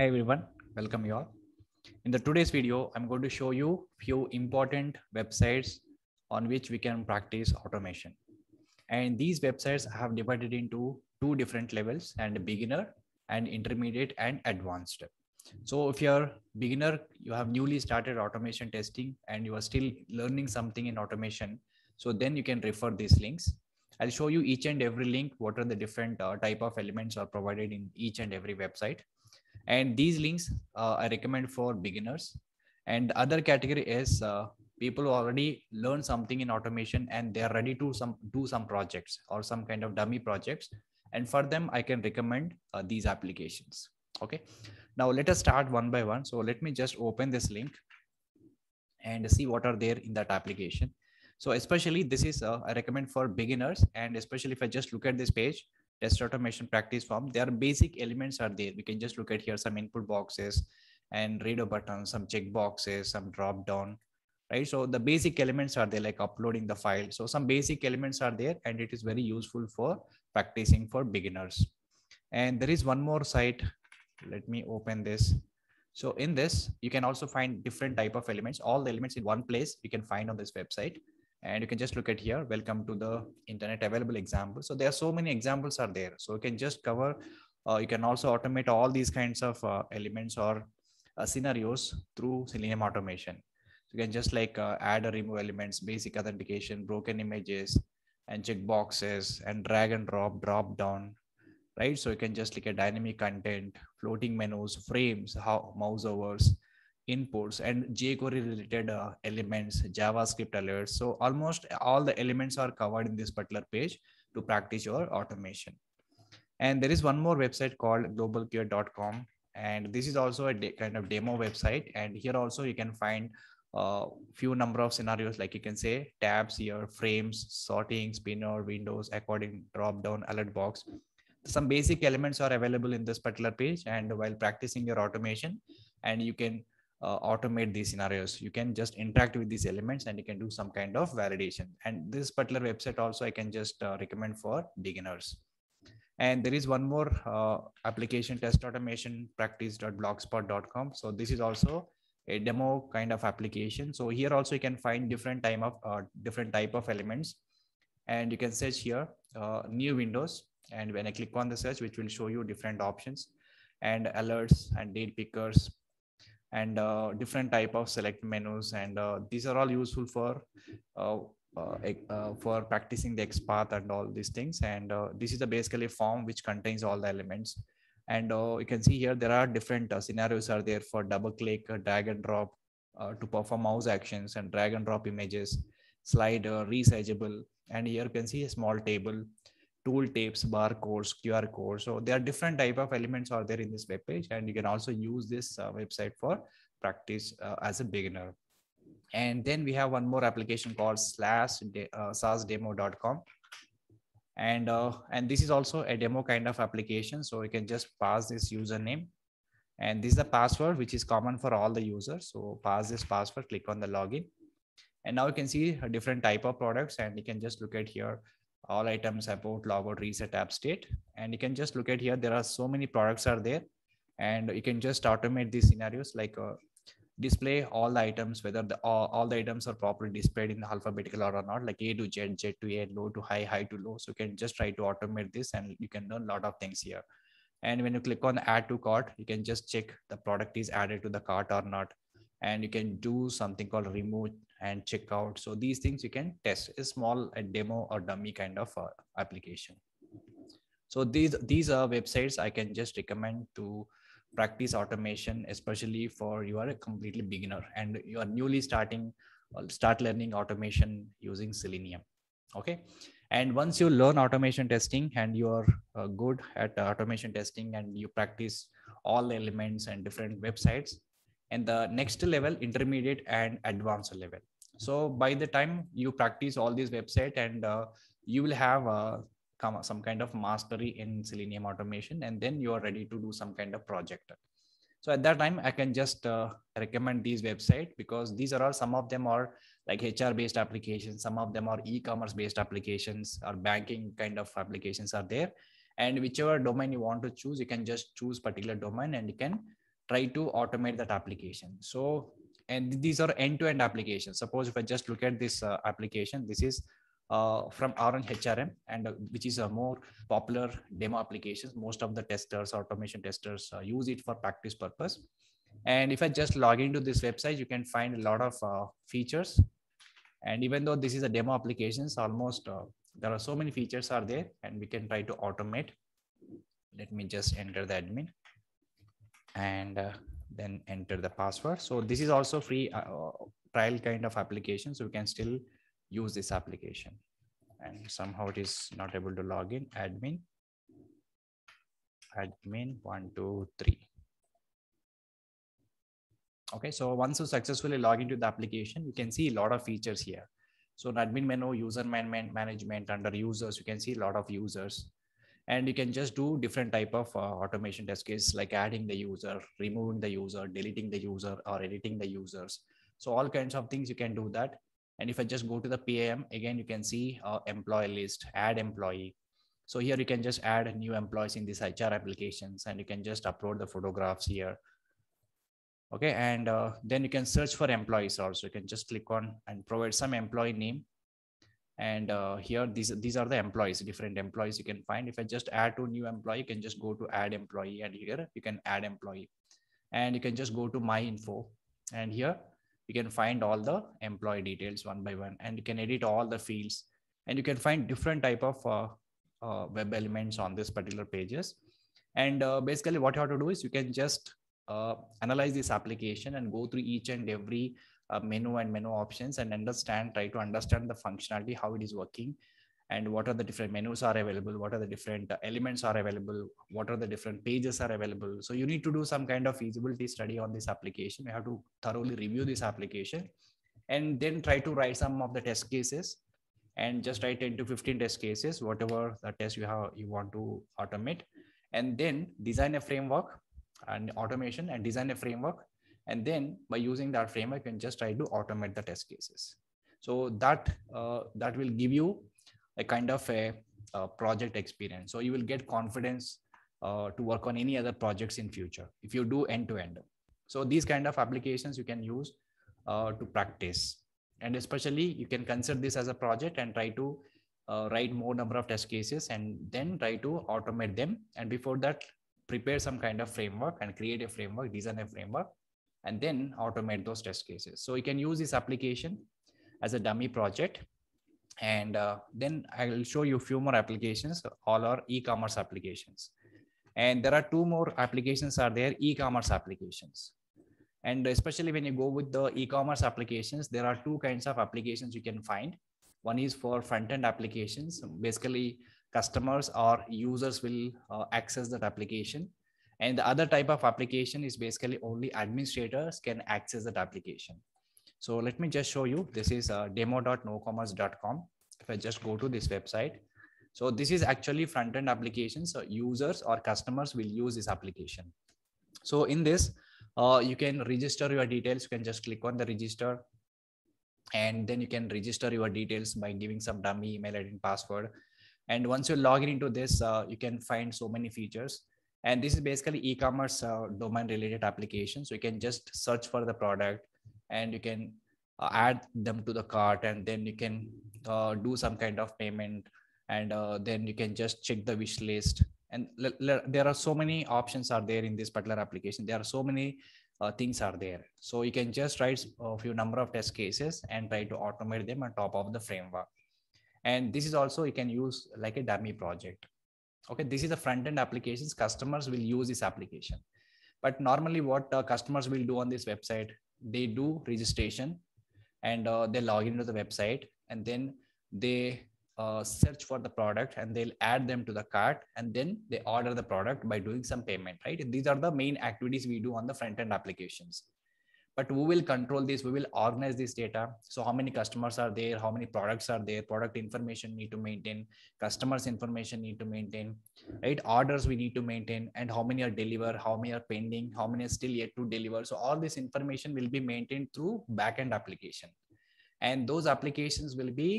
Hey everyone, welcome you all. In the today's video, I'm going to show you few important websites on which we can practice automation. And these websites I have divided into two different levels and beginner and intermediate and advanced. So if you're beginner, you have newly started automation testing and you are still learning something in automation. So then you can refer these links. I'll show you each and every link, what are the different uh, type of elements are provided in each and every website and these links uh, i recommend for beginners and other category is uh, people who already learn something in automation and they are ready to some do some projects or some kind of dummy projects and for them i can recommend uh, these applications okay now let us start one by one so let me just open this link and see what are there in that application so especially this is uh, i recommend for beginners and especially if i just look at this page test automation practice form there are basic elements are there we can just look at here some input boxes and radio buttons some check boxes some drop down right so the basic elements are there like uploading the file so some basic elements are there and it is very useful for practicing for beginners and there is one more site let me open this so in this you can also find different type of elements all the elements in one place you can find on this website and you can just look at here welcome to the internet available example so there are so many examples are there so you can just cover uh, you can also automate all these kinds of uh, elements or uh, scenarios through selenium automation so you can just like uh, add or remove elements basic authentication broken images and check boxes and drag and drop drop down right so you can just like a dynamic content floating menus frames how mouse overs inputs and jQuery related uh, elements, JavaScript alerts. So almost all the elements are covered in this particular page to practice your automation. And there is one more website called Globalcare.com, And this is also a kind of demo website. And here also you can find a uh, few number of scenarios, like you can say tabs here, frames, sorting, spinner, windows, according drop down alert box. Some basic elements are available in this particular page. And while practicing your automation, and you can uh, automate these scenarios you can just interact with these elements and you can do some kind of validation and this particular website also i can just uh, recommend for beginners and there is one more uh, application test automation practice.blogspot.com so this is also a demo kind of application so here also you can find different type of uh, different type of elements and you can search here uh, new windows and when i click on the search which will show you different options and alerts and date pickers and uh, different type of select menus and uh, these are all useful for uh, uh, uh for practicing the XPath and all these things and uh, this is the basically form which contains all the elements and you can see here there are different scenarios are there for double click drag and drop to perform mouse actions and drag and drop images slide resizable and here you can see a small table tool bar barcodes, QR codes. So there are different type of elements are there in this web page, and you can also use this uh, website for practice uh, as a beginner. And then we have one more application called slash de- uh, sasdemo.com. And, uh, and this is also a demo kind of application. So you can just pass this username and this is the password which is common for all the users so pass this password click on the login and now you can see different type of products and you can just look at here all items about logout reset app state and you can just look at here there are so many products are there and you can just automate these scenarios like uh, display all the items whether the all, all, the items are properly displayed in the alphabetical order or not like a to z z to a low to high high to low so you can just try to automate this and you can learn a lot of things here and when you click on add to cart you can just check the product is added to the cart or not and you can do something called remove and check out. So these things you can test a small a demo or dummy kind of uh, application. So these these are websites I can just recommend to practice automation, especially for you are a completely beginner and you are newly starting uh, start learning automation using Selenium. Okay. And once you learn automation testing and you are uh, good at automation testing and you practice all elements and different websites, and the next level intermediate and advanced level so by the time you practice all these website and uh, you will have uh, some kind of mastery in selenium automation and then you are ready to do some kind of project so at that time i can just uh, recommend these website because these are all some of them are like hr based applications some of them are e-commerce based applications or banking kind of applications are there and whichever domain you want to choose you can just choose particular domain and you can try to automate that application so and these are end-to-end applications suppose if i just look at this uh, application this is uh, from orange hrm and uh, which is a more popular demo applications most of the testers automation testers uh, use it for practice purpose and if i just log into this website you can find a lot of uh, features and even though this is a demo applications almost uh, there are so many features are there and we can try to automate let me just enter the admin and uh, then enter the password. So this is also free uh, trial kind of application. So we can still use this application and somehow it is not able to log in admin admin one, two, three. Okay, so once you successfully log into the application, you can see a lot of features here. So in admin menu, user man man management under users, you can see a lot of users and you can just do different type of uh, automation test case like adding the user removing the user deleting the user or editing the users so all kinds of things you can do that and if i just go to the pam again you can see uh, employee list add employee so here you can just add new employees in these hr applications and you can just upload the photographs here okay and uh, then you can search for employees also you can just click on and provide some employee name and uh, here these these are the employees different employees you can find if i just add to new employee you can just go to add employee and here you can add employee and you can just go to my info and here you can find all the employee details one by one and you can edit all the fields and you can find different type of uh, uh, web elements on this particular pages and uh, basically what you have to do is you can just uh, analyze this application and go through each and every uh, menu and menu options and understand try to understand the functionality how it is working and what are the different menus are available what are the different uh, elements are available what are the different pages are available so you need to do some kind of feasibility study on this application you have to thoroughly review this application and then try to write some of the test cases and just write 10 to 15 test cases whatever the test you have you want to automate and then design a framework and automation and design a framework and then by using that framework, you can just try to automate the test cases. So that, uh, that will give you a kind of a, a, uh, project experience. So you will get confidence uh, to work on any other projects in future if you do end to end. So these kind of applications you can use uh, to practice. And especially you can consider this as a project and try to uh, write more number of test cases and then try to automate them. And before that, prepare some kind of framework and create a framework, design a framework and then automate those test cases. So you can use this application as a dummy project. And uh, then I'll show you a few more applications, all our e-commerce applications. And there are two more applications are there, e-commerce applications. And especially when you go with the e-commerce applications, there are two kinds of applications you can find. One is for front-end applications. Basically, customers or users will uh, access that application and the other type of application is basically only administrators can access that application. So let me just show you. This is uh, demo.nocommerce.com. If I just go to this website, so this is actually front end application. So users or customers will use this application. So in this, uh, you can register your details. You can just click on the register and then you can register your details by giving some dummy email and password. And once you log in into this, uh, you can find so many features and this is basically e-commerce uh, domain related application so you can just search for the product and you can uh, add them to the cart and then you can uh, do some kind of payment and uh, then you can just check the wish list and there are so many options are there in this particular application there are so many uh, things are there so you can just write a few number of test cases and try to automate them on top of the framework and this is also you can use like a dummy project okay this is the front end applications customers will use this application but normally what uh, customers will do on this website they do registration and uh, they log into the website and then they uh, search for the product and they'll add them to the cart and then they order the product by doing some payment right these are the main activities we do on the front end applications but we will control this we will organize this data so how many customers are there how many products are there product information need to maintain customers information need to maintain right orders we need to maintain and how many are delivered how many are pending how many are still yet to deliver so all this information will be maintained through backend application and those applications will be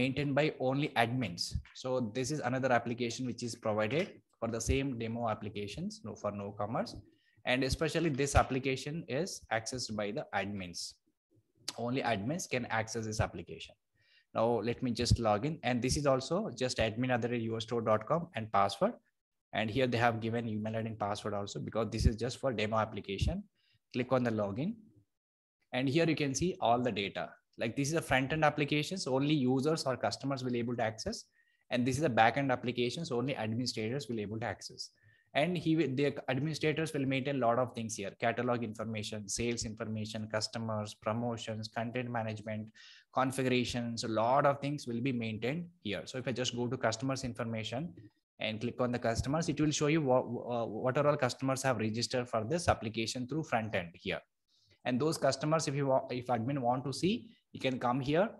maintained by only admins so this is another application which is provided for the same demo applications no for no and especially this application is accessed by the admins only admins can access this application now let me just log in and this is also just admin other store.com and password and here they have given email and password also because this is just for demo application click on the login and here you can see all the data like this is a front end applications only users or customers will able to access and this is a back end applications only administrators will able to access and he the administrators will maintain a lot of things here catalog information sales information customers promotions content management configurations a lot of things will be maintained here so if i just go to customers information and click on the customers it will show you what, uh, what are all customers have registered for this application through front end here and those customers if you if admin want to see you can come here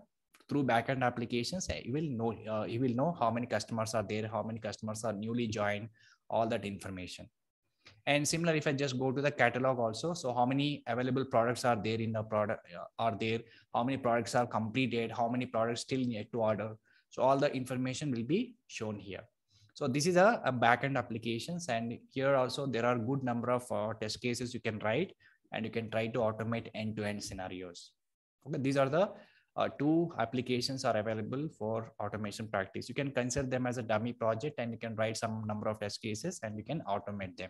through backend applications you will know uh, you will know how many customers are there how many customers are newly joined all that information. And similar, if I just go to the catalog also, so how many available products are there in the product uh, are there? How many products are completed? How many products still need to order? So all the information will be shown here. So this is a, a backend applications. And here also there are good number of uh, test cases you can write and you can try to automate end to -end scenarios. Okay, these are the uh, two applications are available for automation practice. You can consider them as a dummy project and you can write some number of test cases and you can automate them.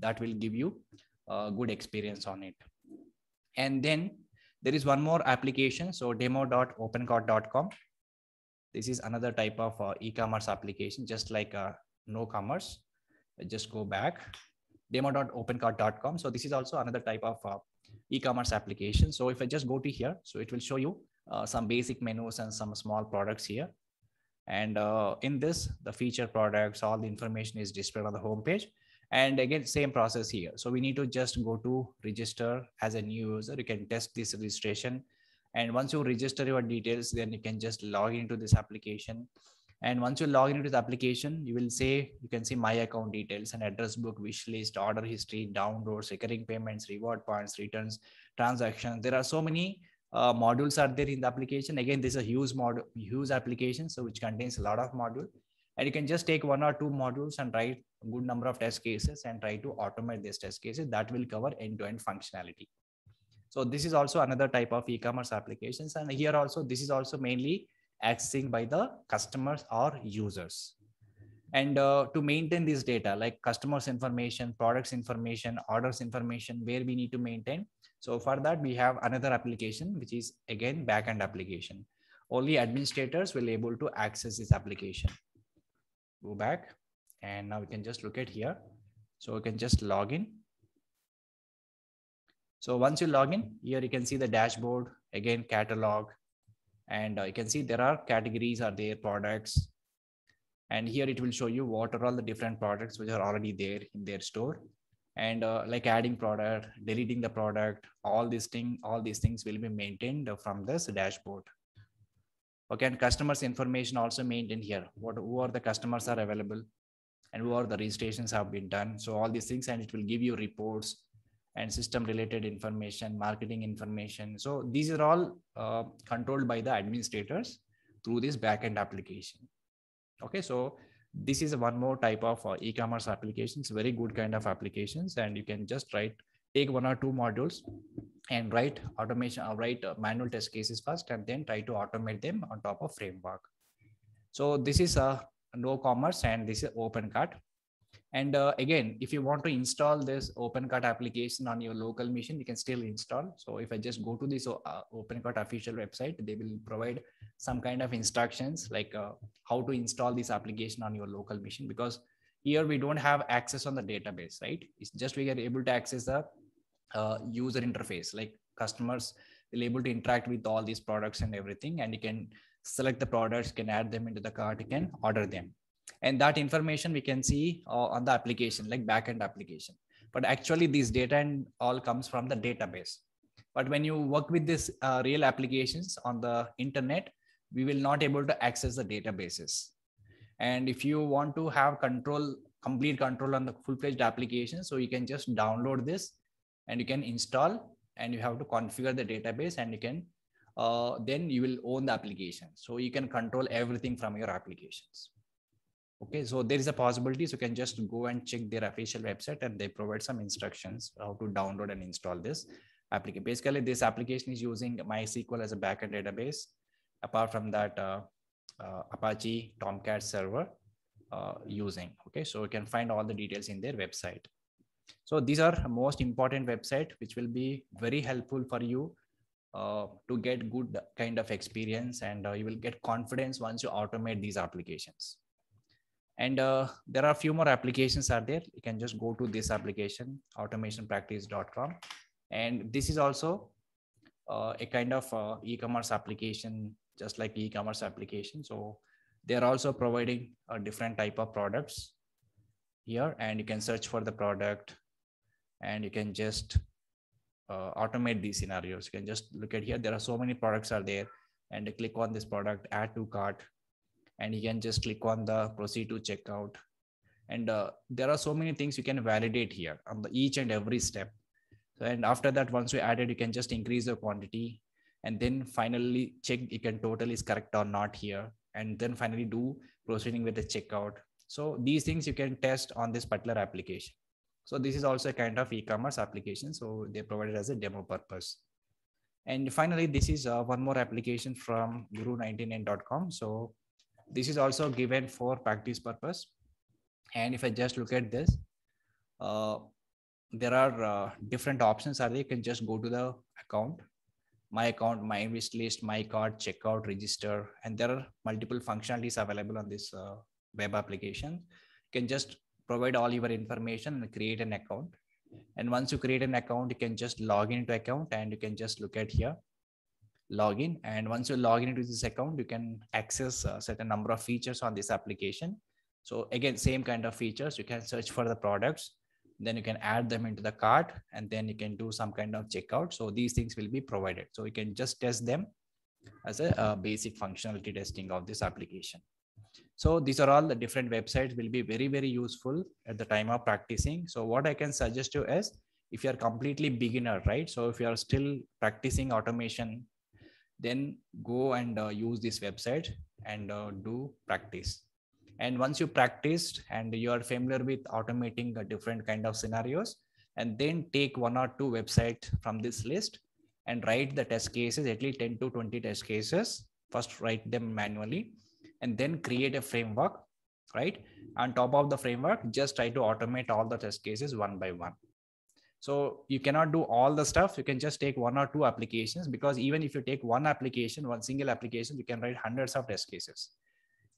That will give you a good experience on it. And then there is one more application. So demo.opencode.com. This is another type of uh, e-commerce application, just like uh, no commerce. Just go back demo.opencart.com. So this is also another type of uh, e-commerce application. So if I just go to here, so it will show you uh, some basic menus and some small products here. And uh, in this, the feature products, all the information is displayed on the homepage. And again, same process here. So we need to just go to register as a new user. You can test this registration. And once you register your details, then you can just log into this application. And once you log into the application, you will say you can see my account details and address book, wish list, order history, downloads, recurring payments, reward points, returns, transactions. There are so many uh, modules are there in the application. Again, this is a huge module, huge application, so which contains a lot of module. And you can just take one or two modules and write a good number of test cases and try to automate these test cases. That will cover end-to-end -end functionality. So this is also another type of e-commerce applications. And here also, this is also mainly accessing by the customers or users and uh, to maintain this data like customers information products information orders information where we need to maintain so for that we have another application which is again backend application only administrators will able to access this application go back and now we can just look at here so we can just log in so once you log in here you can see the dashboard again catalog and uh, you can see there are categories are there products and here it will show you what are all the different products which are already there in their store. And uh, like adding product, deleting the product, all these thing, all these things will be maintained from this dashboard. Okay, and customers information also maintained here. What who are the customers are available and who are the registrations have been done. So all these things, and it will give you reports and system related information, marketing information. So these are all uh, controlled by the administrators through this backend application okay so this is one more type of uh, e-commerce applications very good kind of applications and you can just write take one or two modules and write automation or uh, write uh, manual test cases first and then try to automate them on top of framework so this is a no commerce and this is open cut and uh, again, if you want to install this OpenCart application on your local machine, you can still install. So if I just go to this uh, OpenCart official website, they will provide some kind of instructions like uh, how to install this application on your local machine because here we don't have access on the database, right? It's just we are able to access the uh, user interface, like customers will able to interact with all these products and everything, and you can select the products, can add them into the cart, you can order them and that information we can see uh, on the application like backend application but actually these data and all comes from the database but when you work with this uh, real applications on the internet we will not able to access the databases and if you want to have control complete control on the full-fledged application so you can just download this and you can install and you have to configure the database and you can uh, then you will own the application so you can control everything from your applications okay so there is a possibility so you can just go and check their official website and they provide some instructions how to download and install this application basically this application is using mysql as a backend database apart from that uh, uh, apache tomcat server uh, using okay so you can find all the details in their website so these are most important website which will be very helpful for you uh, to get good kind of experience and uh, you will get confidence once you automate these applications and uh, there are a few more applications are there. You can just go to this application, automationpractice.com. And this is also uh, a kind of uh, e-commerce application, just like e-commerce application. So they're also providing a uh, different type of products here and you can search for the product and you can just uh, automate these scenarios. You can just look at here. There are so many products are there and click on this product, add to cart, and you can just click on the proceed to checkout and uh, there are so many things you can validate here on the each and every step so, and after that once we added you can just increase the quantity and then finally check you can total is correct or not here and then finally do proceeding with the checkout so these things you can test on this particular application so this is also a kind of e-commerce application so they provided as a demo purpose and finally this is uh, one more application from guru99.com so this is also given for practice purpose and if i just look at this uh, there are uh, different options are they you can just go to the account my account my wish list my card checkout register and there are multiple functionalities available on this uh, web application you can just provide all your information and create an account and once you create an account you can just log into account and you can just look at here login. And once you log in into this account, you can access a certain number of features on this application. So again, same kind of features. You can search for the products, then you can add them into the cart, and then you can do some kind of checkout. So these things will be provided. So you can just test them as a, a uh, basic functionality testing of this application. So these are all the different websites will be very, very useful at the time of practicing. So what I can suggest you is if you're completely beginner, right? So if you are still practicing automation then go and uh, use this website and uh, do practice and once you practiced and you are familiar with automating a uh, different kind of scenarios and then take one or two websites from this list and write the test cases at least 10 to 20 test cases first write them manually and then create a framework right on top of the framework just try to automate all the test cases one by one so you cannot do all the stuff you can just take one or two applications because even if you take one application one single application you can write hundreds of test cases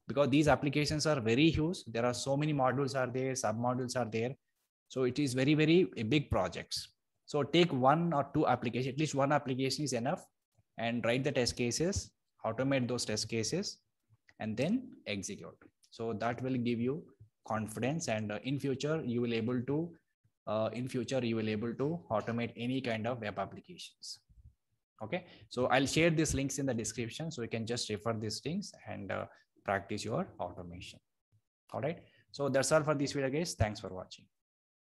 because these applications are very huge there are so many modules are there sub modules are there so it is very very big projects so take one or two application at least one application is enough and write the test cases automate those test cases and then execute so that will give you confidence and uh, in future you will able to uh, in future you will able to automate any kind of web applications okay so i'll share these links in the description so you can just refer these things and uh, practice your automation all right so that's all for this video guys thanks for watching